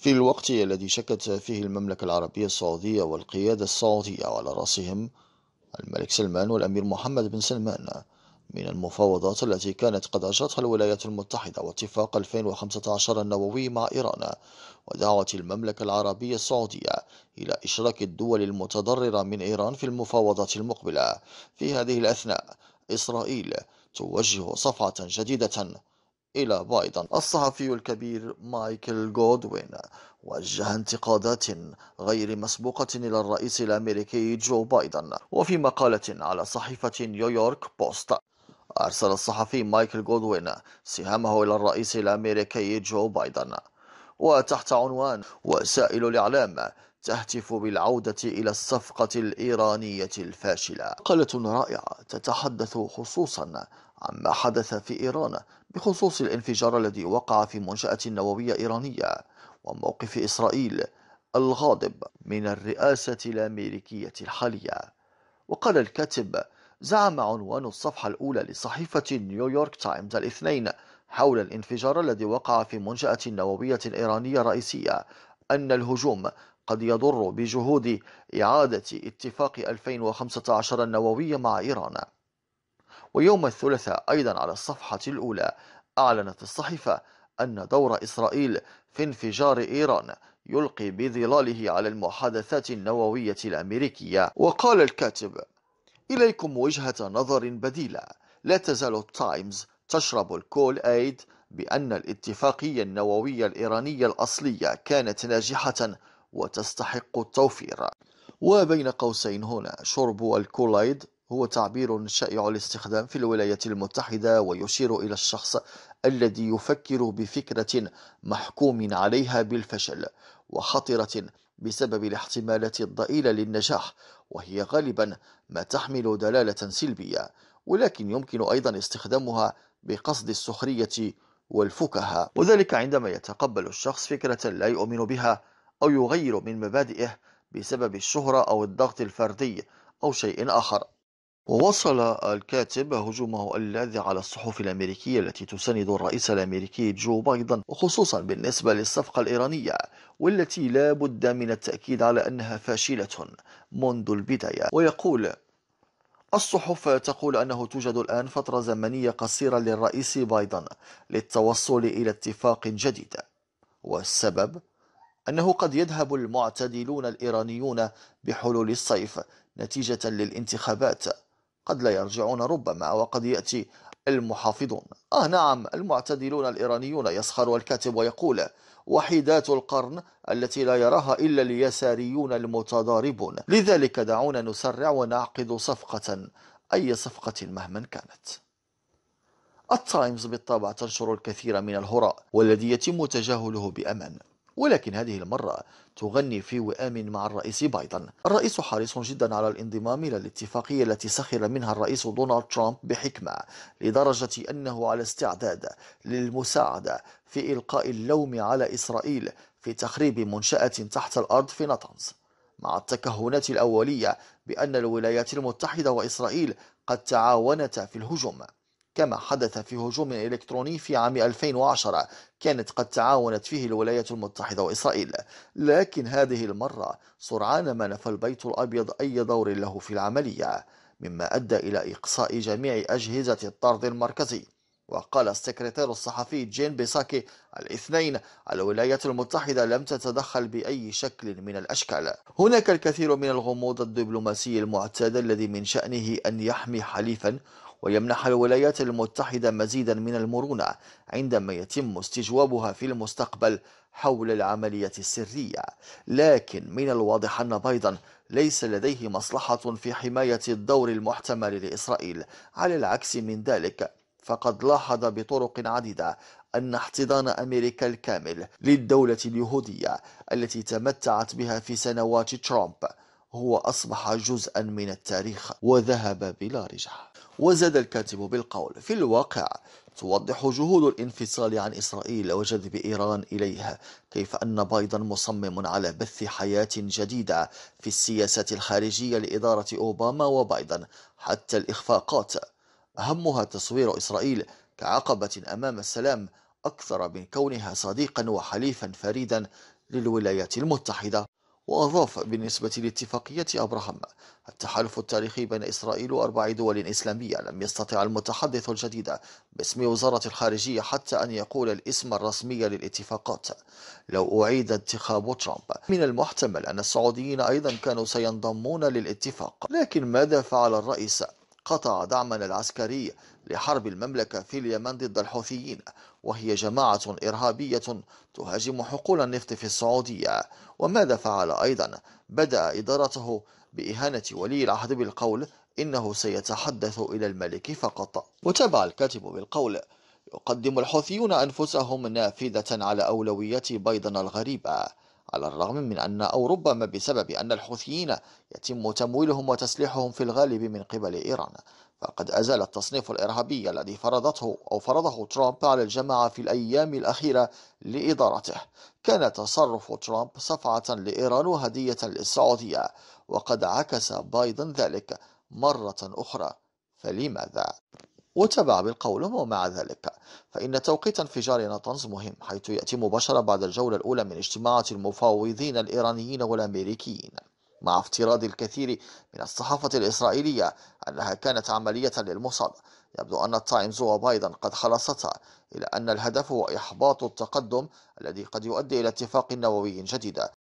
في الوقت الذي شكت فيه المملكة العربية السعودية والقيادة السعودية وعلى رأسهم الملك سلمان والأمير محمد بن سلمان من المفاوضات التي كانت قد أجرتها الولايات المتحدة واتفاق 2015 النووي مع إيران ودعوة المملكة العربية السعودية إلى إشراك الدول المتضررة من إيران في المفاوضات المقبلة في هذه الأثناء إسرائيل توجه صفعة جديدة إلى بايدن الصحفي الكبير مايكل جودوين وجه انتقادات غير مسبوقة إلى الرئيس الأمريكي جو بايدن وفي مقالة على صحيفة نيويورك بوست أرسل الصحفي مايكل جودوين سهامه إلى الرئيس الأمريكي جو بايدن وتحت عنوان وسائل الإعلام تهتف بالعودة إلى الصفقة الإيرانية الفاشلة مقالة رائعة تتحدث خصوصا عما حدث في إيران بخصوص الانفجار الذي وقع في منشأة نووية إيرانية وموقف إسرائيل الغاضب من الرئاسة الأمريكية الحالية وقال الكاتب زعم عنوان الصفحة الأولى لصحيفة نيويورك تايمز الاثنين حول الانفجار الذي وقع في منشأة نووية إيرانية رئيسية أن الهجوم قد يضر بجهود إعادة اتفاق 2015 النووي مع إيران ويوم الثلاثاء أيضا على الصفحة الأولى أعلنت الصحيفة أن دور إسرائيل في انفجار إيران يلقي بظلاله على المحادثات النووية الأمريكية وقال الكاتب إليكم وجهة نظر بديلة لا تزال التايمز تشرب الكول أيد بأن الاتفاقية النووية الإيرانية الأصلية كانت ناجحة وتستحق التوفير وبين قوسين هنا شرب الكولايد هو تعبير شائع الاستخدام في الولايات المتحدة ويشير إلى الشخص الذي يفكر بفكرة محكوم عليها بالفشل وخطرة بسبب الاحتمالات الضئيلة للنجاح وهي غالبا ما تحمل دلالة سلبية ولكن يمكن أيضا استخدامها بقصد السخرية والفكاهة وذلك عندما يتقبل الشخص فكرة لا يؤمن بها أو يغير من مبادئه بسبب الشهرة أو الضغط الفردي أو شيء آخر ووصل الكاتب هجومه اللاذع على الصحف الأمريكية التي تساند الرئيس الأمريكي جو بايدن وخصوصا بالنسبة للصفقة الإيرانية والتي لا بد من التأكيد على أنها فاشلة منذ البداية ويقول الصحف تقول أنه توجد الآن فترة زمنية قصيرة للرئيس بايدن للتوصل إلى اتفاق جديد والسبب أنه قد يذهب المعتدلون الإيرانيون بحلول الصيف نتيجة للانتخابات قد لا يرجعون ربما وقد يأتي المحافظون آه نعم المعتدلون الإيرانيون يسخر الكاتب ويقول وحيدات القرن التي لا يراها إلا اليساريون المتضاربون لذلك دعونا نسرع ونعقد صفقة أي صفقة مهما كانت التايمز بالطبع تنشر الكثير من الهراء والذي يتم تجاهله بأمان ولكن هذه المرة تغني في وئام مع الرئيس بايدن الرئيس حريص جدا على الانضمام إلى الاتفاقية التي سخر منها الرئيس دونالد ترامب بحكمة لدرجة أنه على استعداد للمساعدة في إلقاء اللوم على إسرائيل في تخريب منشأة تحت الأرض في نطنز مع التكهنات الأولية بأن الولايات المتحدة وإسرائيل قد تعاونتا في الهجوم كما حدث في هجوم إلكتروني في عام 2010 كانت قد تعاونت فيه الولايات المتحدة وإسرائيل لكن هذه المرة سرعان ما نفى البيت الأبيض أي دور له في العملية مما أدى إلى إقصاء جميع أجهزة الطرد المركزي وقال السكرتير الصحفي جين بيساكي الاثنين الولايات المتحدة لم تتدخل بأي شكل من الأشكال هناك الكثير من الغموض الدبلوماسي المعتاد الذي من شأنه أن يحمي حليفا ويمنح الولايات المتحدة مزيدا من المرونة عندما يتم استجوابها في المستقبل حول العملية السرية لكن من الواضح أن بيضا ليس لديه مصلحة في حماية الدور المحتمل لإسرائيل على العكس من ذلك فقد لاحظ بطرق عديدة أن احتضان أمريكا الكامل للدولة اليهودية التي تمتعت بها في سنوات ترامب هو أصبح جزءا من التاريخ وذهب بلا رجعة وزاد الكاتب بالقول في الواقع توضح جهود الانفصال عن إسرائيل وجذب إيران إليها كيف أن بايدن مصمم على بث حياة جديدة في السياسة الخارجية لإدارة أوباما وبايدن حتى الإخفاقات أهمها تصوير إسرائيل كعقبة أمام السلام أكثر من كونها صديقا وحليفا فريدا للولايات المتحدة وأضاف بالنسبة لاتفاقية أبراهام التحالف التاريخي بين إسرائيل وأربع دول إسلامية لم يستطع المتحدث الجديد باسم وزارة الخارجية حتى أن يقول الاسم الرسمي للاتفاقات لو أعيد انتخاب ترامب من المحتمل أن السعوديين أيضا كانوا سينضمون للاتفاق لكن ماذا فعل الرئيس قطع دعما العسكري لحرب المملكة في اليمن ضد الحوثيين وهي جماعة إرهابية تهاجم حقول النفط في السعودية وماذا فعل أيضا بدأ إدارته بإهانة ولي العهد بالقول إنه سيتحدث إلى الملك فقط وتابع الكاتب بالقول يقدم الحوثيون أنفسهم نافذة على أولويات بيضنا الغريبة على الرغم من أن أو ربما بسبب أن الحوثيين يتم تمويلهم وتسليحهم في الغالب من قبل إيران فقد أزال التصنيف الإرهابي الذي فرضته أو فرضه ترامب على الجماعة في الأيام الأخيرة لإدارته كان تصرف ترامب صفعة لإيران وهدية للسعودية وقد عكس بايدن ذلك مرة أخرى فلماذا؟ وتبع بالقولهم ومع ذلك فإن توقيت انفجار نطنز مهم حيث يأتي مباشرة بعد الجولة الأولى من اجتماعات المفاوضين الإيرانيين والأمريكيين مع افتراض الكثير من الصحافة الإسرائيلية أنها كانت عملية للمصاب يبدو أن التايمز وبايدن قد خلصتا إلى أن الهدف هو إحباط التقدم الذي قد يؤدي إلى اتفاق نووي جديد